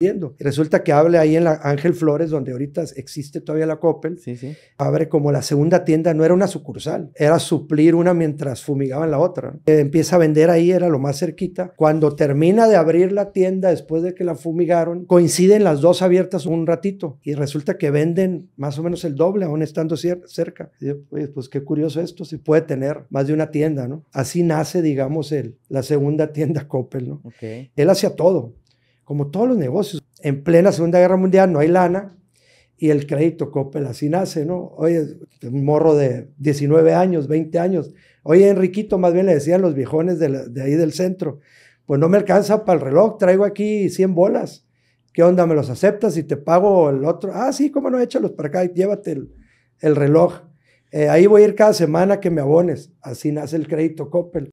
viendo. Resulta que hable ahí en la Ángel Flores, donde ahorita existe todavía la Coppel, sí, sí. abre como la segunda tienda, no era una sucursal, era suplir una mientras fumigaban la otra. que eh, Empieza a vender ahí, era lo más cerquita. Cuando termina de abrir la tienda, después de que la fumigaron, coinciden las dos abiertas un ratito y resulta que venden más o menos el doble, aún estando cerca. pues, qué curioso esto, si puede tener más de una tienda, ¿no? Así nace, digamos, el, la segunda tienda Coppel, ¿no? Él hacía todo, como todos los negocios. En plena Segunda Guerra Mundial no hay lana y el crédito Coppel así nace, ¿no? Oye, un morro de 19 años, 20 años. Oye, Enriquito, más bien le decían los viejones de, ahí del centro, pues no me alcanza para el reloj, traigo aquí 100 bolas. ¿Qué onda? ¿Me los aceptas y te pago el otro? Ah, sí, cómo no, échalos para acá llévate el, reloj. Eh, ahí voy a ir cada semana que me abones. Así nace el crédito Coppel.